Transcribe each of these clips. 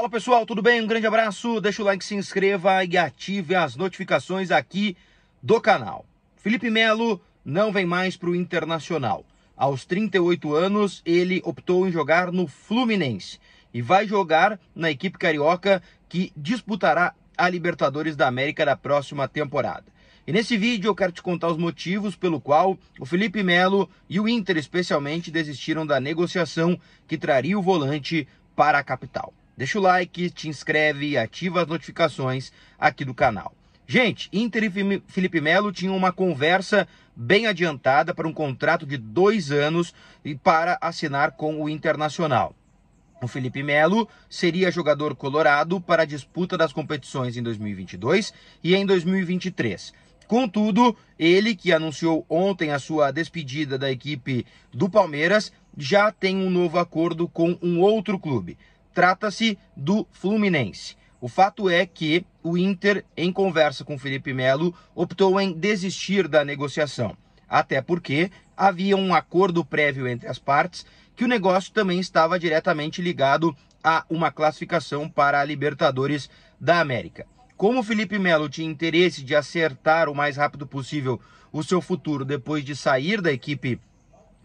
Fala pessoal, tudo bem? Um grande abraço, deixa o like, se inscreva e ative as notificações aqui do canal. Felipe Melo não vem mais para o Internacional. Aos 38 anos, ele optou em jogar no Fluminense e vai jogar na equipe carioca que disputará a Libertadores da América da próxima temporada. E nesse vídeo eu quero te contar os motivos pelo qual o Felipe Melo e o Inter especialmente desistiram da negociação que traria o volante para a capital. Deixa o like, te inscreve, ativa as notificações aqui do canal. Gente, Inter e Felipe Melo tinham uma conversa bem adiantada para um contrato de dois anos e para assinar com o Internacional. O Felipe Melo seria jogador colorado para a disputa das competições em 2022 e em 2023. Contudo, ele que anunciou ontem a sua despedida da equipe do Palmeiras já tem um novo acordo com um outro clube trata-se do Fluminense. O fato é que o Inter, em conversa com Felipe Melo, optou em desistir da negociação. Até porque havia um acordo prévio entre as partes que o negócio também estava diretamente ligado a uma classificação para a Libertadores da América. Como Felipe Melo tinha interesse de acertar o mais rápido possível o seu futuro depois de sair da equipe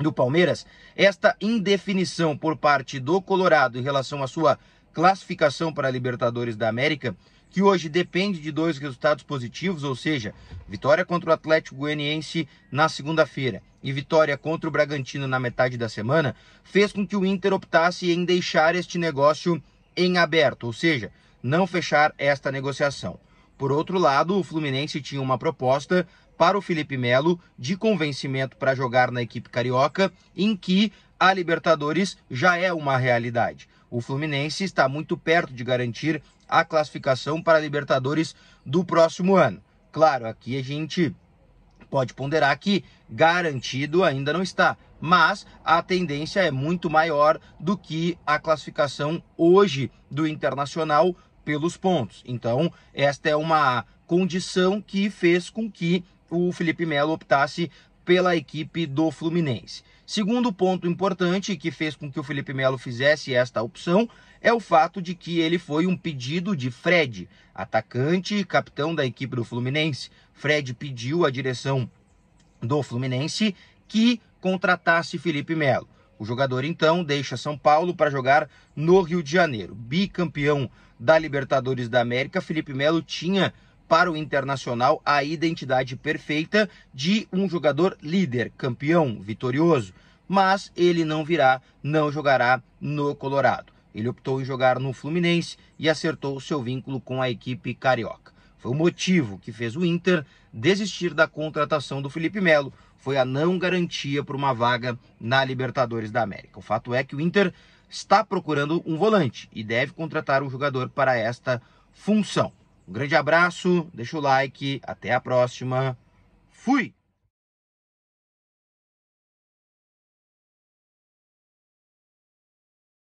do Palmeiras, esta indefinição por parte do Colorado em relação à sua classificação para a Libertadores da América, que hoje depende de dois resultados positivos, ou seja, vitória contra o Atlético Goianiense na segunda-feira e vitória contra o Bragantino na metade da semana, fez com que o Inter optasse em deixar este negócio em aberto, ou seja, não fechar esta negociação. Por outro lado, o Fluminense tinha uma proposta para o Felipe Melo de convencimento para jogar na equipe carioca, em que a Libertadores já é uma realidade. O Fluminense está muito perto de garantir a classificação para a Libertadores do próximo ano. Claro, aqui a gente pode ponderar que garantido ainda não está, mas a tendência é muito maior do que a classificação hoje do Internacional pelos pontos. Então, esta é uma condição que fez com que o Felipe Melo optasse pela equipe do Fluminense. Segundo ponto importante que fez com que o Felipe Melo fizesse esta opção é o fato de que ele foi um pedido de Fred, atacante e capitão da equipe do Fluminense. Fred pediu à direção do Fluminense que contratasse Felipe Melo. O jogador então deixa São Paulo para jogar no Rio de Janeiro. Bicampeão da Libertadores da América, Felipe Melo tinha para o Internacional a identidade perfeita de um jogador líder, campeão, vitorioso. Mas ele não virá, não jogará no Colorado. Ele optou em jogar no Fluminense e acertou seu vínculo com a equipe carioca. Foi o motivo que fez o Inter desistir da contratação do Felipe Melo, foi a não garantia para uma vaga na Libertadores da América. O fato é que o Inter está procurando um volante e deve contratar um jogador para esta função. Um grande abraço, deixa o like, até a próxima. Fui!